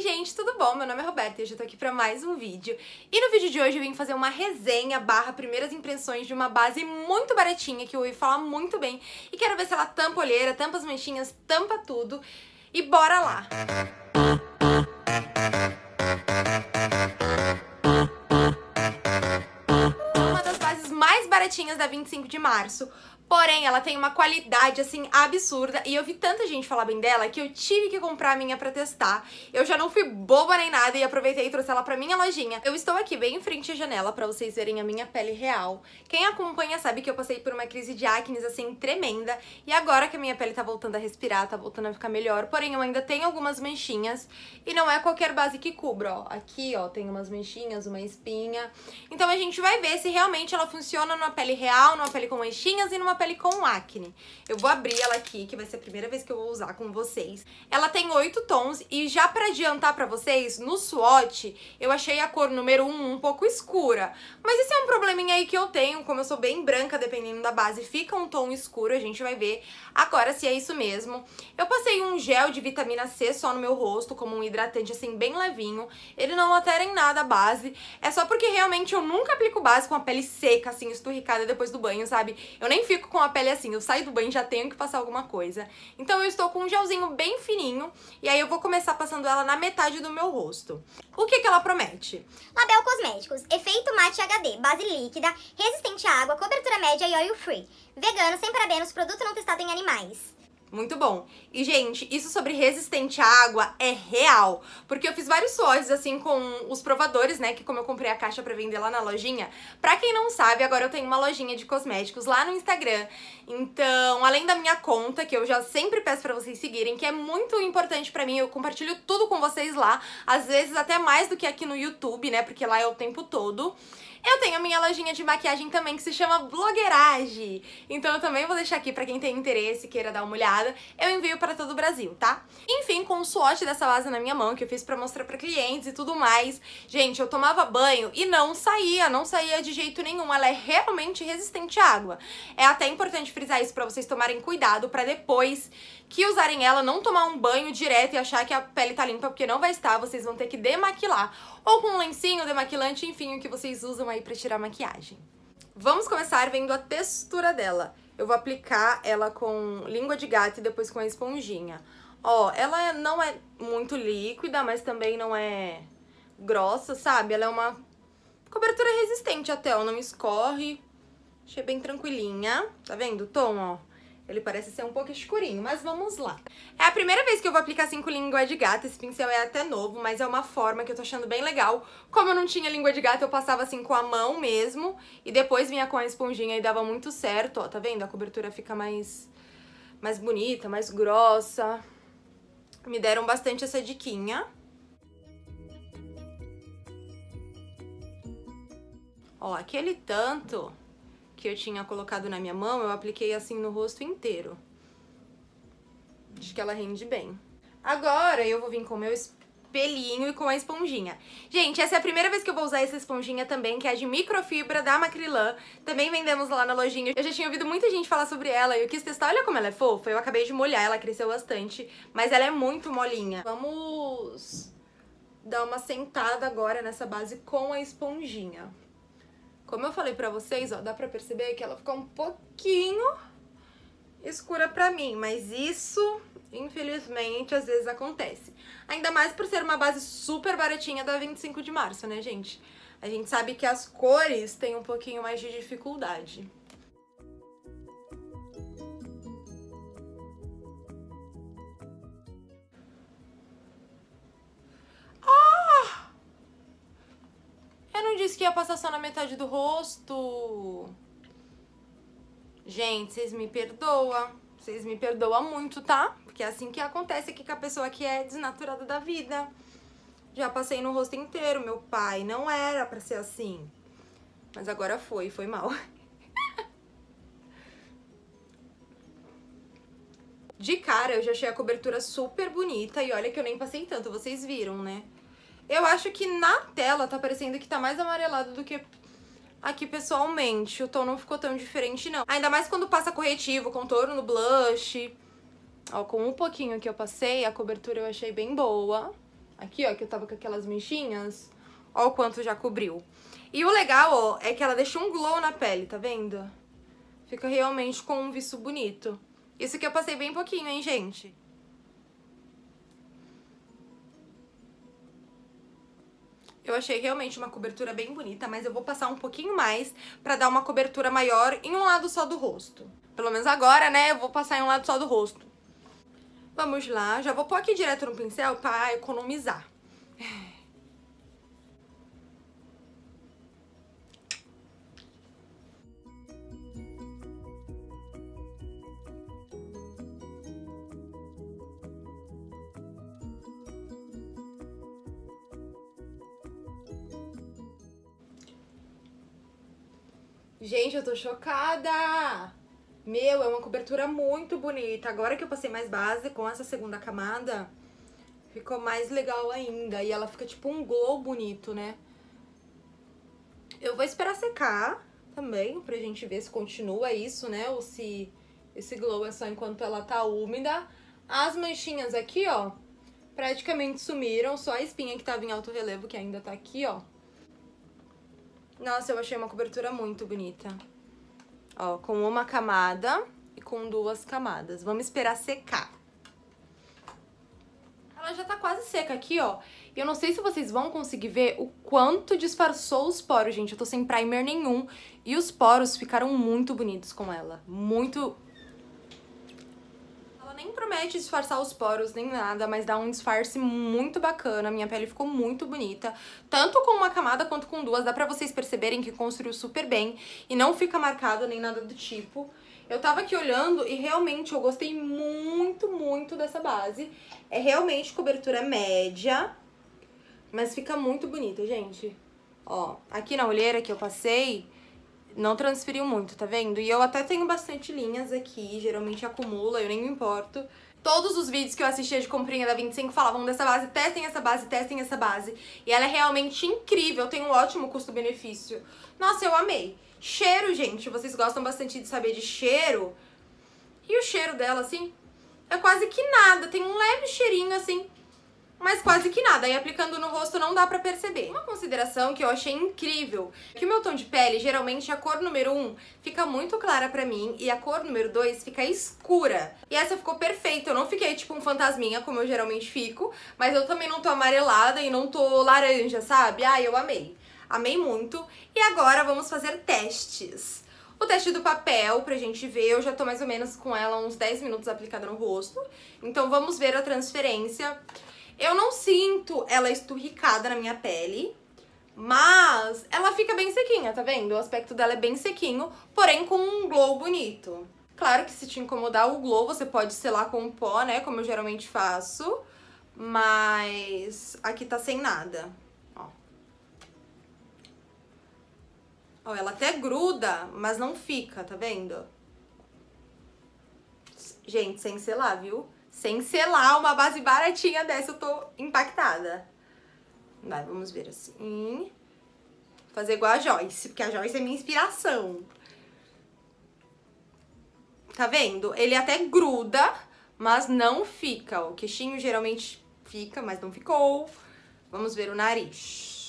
Oi gente, tudo bom? Meu nome é Roberta e hoje eu tô aqui pra mais um vídeo. E no vídeo de hoje eu vim fazer uma resenha barra primeiras impressões de uma base muito baratinha que eu ouvi falar muito bem e quero ver se ela tampa olheira, tampa as manchinhas, tampa tudo e bora lá! Uma das bases mais baratinhas da 25 de março, Porém, ela tem uma qualidade assim absurda e eu vi tanta gente falar bem dela que eu tive que comprar a minha para testar. Eu já não fui boba nem nada e aproveitei e trouxe ela para minha lojinha. Eu estou aqui bem em frente à janela para vocês verem a minha pele real. Quem acompanha sabe que eu passei por uma crise de acne assim tremenda e agora que a minha pele tá voltando a respirar, tá voltando a ficar melhor, porém eu ainda tenho algumas manchinhas e não é qualquer base que cubra, ó. Aqui, ó, tem umas manchinhas, uma espinha. Então a gente vai ver se realmente ela funciona numa pele real, numa pele com manchinhas e numa pele com acne. Eu vou abrir ela aqui, que vai ser a primeira vez que eu vou usar com vocês. Ela tem oito tons e já pra adiantar pra vocês, no swatch, eu achei a cor número um um pouco escura. Mas esse é um probleminha aí que eu tenho, como eu sou bem branca, dependendo da base, fica um tom escuro, a gente vai ver agora se é isso mesmo. Eu passei um gel de vitamina C só no meu rosto, como um hidratante assim bem levinho. Ele não altera em nada a base, é só porque realmente eu nunca aplico base com a pele seca, assim, esturricada depois do banho, sabe? Eu nem fico com a pele assim, eu saio do banho já tenho que passar alguma coisa. Então eu estou com um gelzinho bem fininho e aí eu vou começar passando ela na metade do meu rosto. O que que ela promete? Label Cosméticos, efeito mate HD, base líquida, resistente à água, cobertura média e oil free. Vegano, sem parabéns produto não testado em animais. Muito bom. E, gente, isso sobre resistente à água é real. Porque eu fiz vários swads, assim, com os provadores, né? Que como eu comprei a caixa pra vender lá na lojinha. Pra quem não sabe, agora eu tenho uma lojinha de cosméticos lá no Instagram. Então, além da minha conta, que eu já sempre peço pra vocês seguirem, que é muito importante pra mim, eu compartilho tudo com vocês lá. Às vezes até mais do que aqui no YouTube, né? Porque lá é o tempo todo. Eu tenho a minha lojinha de maquiagem também que se chama Blogueirage. Então eu também vou deixar aqui para quem tem interesse e queira dar uma olhada. Eu envio para todo o Brasil, tá? Enfim, com o swatch dessa base na minha mão que eu fiz para mostrar para clientes e tudo mais. Gente, eu tomava banho e não saía, não saía de jeito nenhum. Ela é realmente resistente à água. É até importante frisar isso para vocês tomarem cuidado para depois que usarem ela não tomar um banho direto e achar que a pele tá limpa porque não vai estar, vocês vão ter que demaquilar ou com um lencinho, demaquilante, enfim, o que vocês usam aí para tirar a maquiagem. Vamos começar vendo a textura dela. Eu vou aplicar ela com língua de gato e depois com a esponjinha. Ó, ela é, não é muito líquida, mas também não é grossa, sabe? Ela é uma cobertura resistente até, ó, não escorre. Achei bem tranquilinha. Tá vendo o tom, ó? Ele parece ser um pouco escurinho, mas vamos lá. É a primeira vez que eu vou aplicar assim com língua de gato. Esse pincel é até novo, mas é uma forma que eu tô achando bem legal. Como eu não tinha língua de gato, eu passava assim com a mão mesmo. E depois vinha com a esponjinha e dava muito certo. Ó, tá vendo? A cobertura fica mais, mais bonita, mais grossa. Me deram bastante essa diquinha. Ó, aquele tanto que eu tinha colocado na minha mão, eu apliquei assim no rosto inteiro. Acho que ela rende bem. Agora eu vou vir com o meu espelhinho e com a esponjinha. Gente, essa é a primeira vez que eu vou usar essa esponjinha também, que é de microfibra da Macrilan. Também vendemos lá na lojinha. Eu já tinha ouvido muita gente falar sobre ela e eu quis testar. Olha como ela é fofa. Eu acabei de molhar, ela cresceu bastante, mas ela é muito molinha. Vamos dar uma sentada agora nessa base com a esponjinha. Como eu falei pra vocês, ó, dá pra perceber que ela ficou um pouquinho escura pra mim, mas isso, infelizmente, às vezes acontece. Ainda mais por ser uma base super baratinha da 25 de março, né, gente? A gente sabe que as cores têm um pouquinho mais de dificuldade. disse que ia passar só na metade do rosto. Gente, vocês me perdoam. Vocês me perdoam muito, tá? Porque é assim que acontece aqui com a pessoa que é desnaturada da vida. Já passei no rosto inteiro, meu pai. Não era pra ser assim. Mas agora foi, foi mal. De cara, eu já achei a cobertura super bonita e olha que eu nem passei tanto, vocês viram, né? Eu acho que na tela tá parecendo que tá mais amarelado do que aqui pessoalmente. O tom não ficou tão diferente, não. Ainda mais quando passa corretivo, contorno, blush. Ó, com um pouquinho que eu passei, a cobertura eu achei bem boa. Aqui, ó, que eu tava com aquelas mexinhas, Ó o quanto já cobriu. E o legal, ó, é que ela deixa um glow na pele, tá vendo? Fica realmente com um viço bonito. Isso que eu passei bem pouquinho, hein, gente? Eu achei realmente uma cobertura bem bonita, mas eu vou passar um pouquinho mais pra dar uma cobertura maior em um lado só do rosto. Pelo menos agora, né, eu vou passar em um lado só do rosto. Vamos lá, já vou pôr aqui direto no pincel pra economizar. Gente, eu tô chocada! Meu, é uma cobertura muito bonita. Agora que eu passei mais base com essa segunda camada, ficou mais legal ainda. E ela fica tipo um glow bonito, né? Eu vou esperar secar também, pra gente ver se continua isso, né? Ou se esse glow é só enquanto ela tá úmida. As manchinhas aqui, ó, praticamente sumiram. Só a espinha que tava em alto relevo, que ainda tá aqui, ó. Nossa, eu achei uma cobertura muito bonita. Ó, com uma camada e com duas camadas. Vamos esperar secar. Ela já tá quase seca aqui, ó. E eu não sei se vocês vão conseguir ver o quanto disfarçou os poros, gente. Eu tô sem primer nenhum. E os poros ficaram muito bonitos com ela. Muito nem promete disfarçar os poros nem nada, mas dá um disfarce muito bacana. Minha pele ficou muito bonita, tanto com uma camada quanto com duas. Dá pra vocês perceberem que construiu super bem e não fica marcado nem nada do tipo. Eu tava aqui olhando e realmente eu gostei muito, muito dessa base. É realmente cobertura média, mas fica muito bonita, gente. Ó, aqui na olheira que eu passei, não transferiu muito, tá vendo? E eu até tenho bastante linhas aqui, geralmente acumula, eu nem me importo. Todos os vídeos que eu assistia de comprinha da 25 falavam dessa base, testem essa base, testem essa base. E ela é realmente incrível, tem um ótimo custo-benefício. Nossa, eu amei. Cheiro, gente, vocês gostam bastante de saber de cheiro. E o cheiro dela, assim, é quase que nada. Tem um leve cheirinho, assim, mas quase que nada, e aplicando no rosto não dá pra perceber. Uma consideração que eu achei incrível, que o meu tom de pele, geralmente a cor número 1 fica muito clara pra mim e a cor número 2 fica escura. E essa ficou perfeita, eu não fiquei tipo um fantasminha, como eu geralmente fico, mas eu também não tô amarelada e não tô laranja, sabe? Ah, eu amei. Amei muito. E agora vamos fazer testes. O teste do papel, pra gente ver, eu já tô mais ou menos com ela uns 10 minutos aplicada no rosto. Então vamos ver a transferência eu não sinto ela esturricada na minha pele, mas ela fica bem sequinha, tá vendo? O aspecto dela é bem sequinho, porém com um glow bonito. Claro que se te incomodar o glow, você pode selar com pó, né? Como eu geralmente faço. Mas aqui tá sem nada, ó. Ó, ela até gruda, mas não fica, tá vendo? Gente, sem selar, viu? Sem selar uma base baratinha dessa, eu tô impactada. Vai, vamos ver assim. fazer igual a Joyce, porque a Joyce é minha inspiração. Tá vendo? Ele até gruda, mas não fica. O queixinho geralmente fica, mas não ficou. Vamos ver o nariz.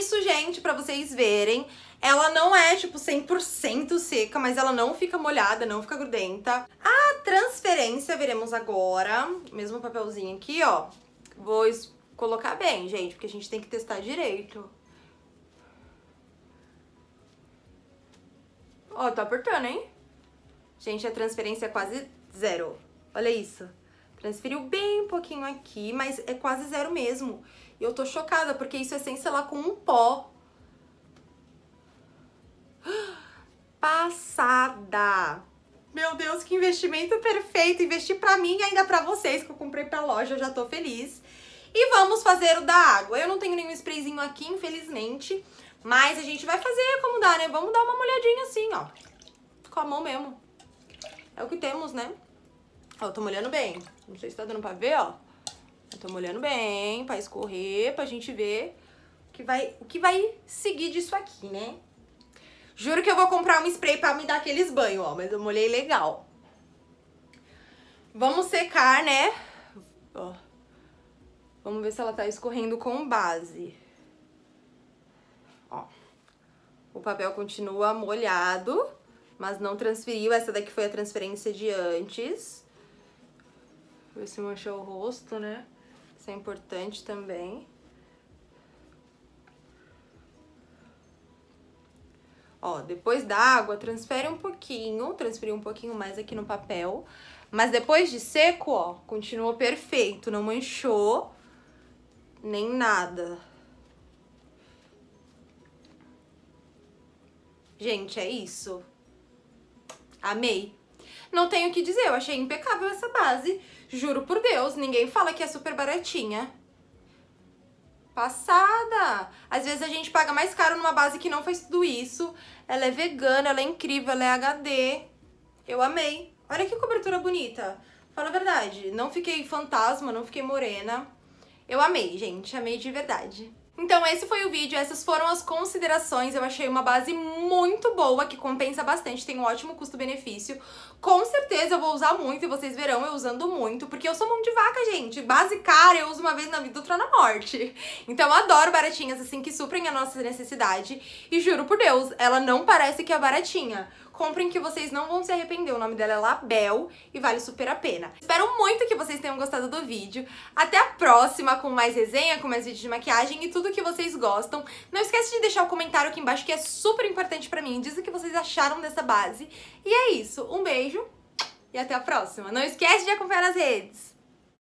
isso, gente, para vocês verem. Ela não é, tipo, 100% seca, mas ela não fica molhada, não fica grudenta. A transferência veremos agora. Mesmo papelzinho aqui, ó. Vou colocar bem, gente, porque a gente tem que testar direito. Ó, tá apertando, hein? Gente, a transferência é quase zero. Olha isso. Transferiu bem pouquinho aqui, mas é quase zero mesmo. E eu tô chocada, porque isso é sem selar com um pó. Passada! Meu Deus, que investimento perfeito! Investi pra mim e ainda pra vocês, que eu comprei pra loja, eu já tô feliz. E vamos fazer o da água. Eu não tenho nenhum sprayzinho aqui, infelizmente. Mas a gente vai fazer como dá, né? Vamos dar uma molhadinha assim, ó. Com a mão mesmo. É o que temos, né? Ó, eu tô molhando bem. Não sei se tá dando pra ver, ó. Eu tô molhando bem pra escorrer, pra gente ver o que vai, o que vai seguir disso aqui, né? Juro que eu vou comprar um spray pra me dar aqueles banhos, ó. Mas eu molhei legal. Vamos secar, né? Ó. Vamos ver se ela tá escorrendo com base. Ó. O papel continua molhado, mas não transferiu. Essa daqui foi a transferência de antes. Ver se manchou o rosto, né? Isso é importante também. Ó, depois da água, transfere um pouquinho, transferir um pouquinho mais aqui no papel. Mas depois de seco, ó, continuou perfeito, não manchou nem nada. Gente, é isso. Amei não tenho o que dizer, eu achei impecável essa base. Juro por Deus, ninguém fala que é super baratinha. Passada! Às vezes a gente paga mais caro numa base que não faz tudo isso. Ela é vegana, ela é incrível, ela é HD. Eu amei. Olha que cobertura bonita. Fala a verdade, não fiquei fantasma, não fiquei morena. Eu amei, gente, amei de verdade. Então esse foi o vídeo, essas foram as considerações, eu achei uma base muito boa, que compensa bastante, tem um ótimo custo-benefício. Com certeza eu vou usar muito e vocês verão eu usando muito, porque eu sou mão de vaca, gente. Base cara eu uso uma vez na vida, outra na morte. Então eu adoro baratinhas assim que suprem a nossa necessidade e juro por Deus, ela não parece que é baratinha. Comprem que vocês não vão se arrepender. O nome dela é Label e vale super a pena. Espero muito que vocês tenham gostado do vídeo. Até a próxima com mais resenha, com mais vídeos de maquiagem e tudo que vocês gostam. Não esquece de deixar o comentário aqui embaixo que é super importante pra mim. Diz o que vocês acharam dessa base. E é isso. Um beijo e até a próxima. Não esquece de acompanhar as redes.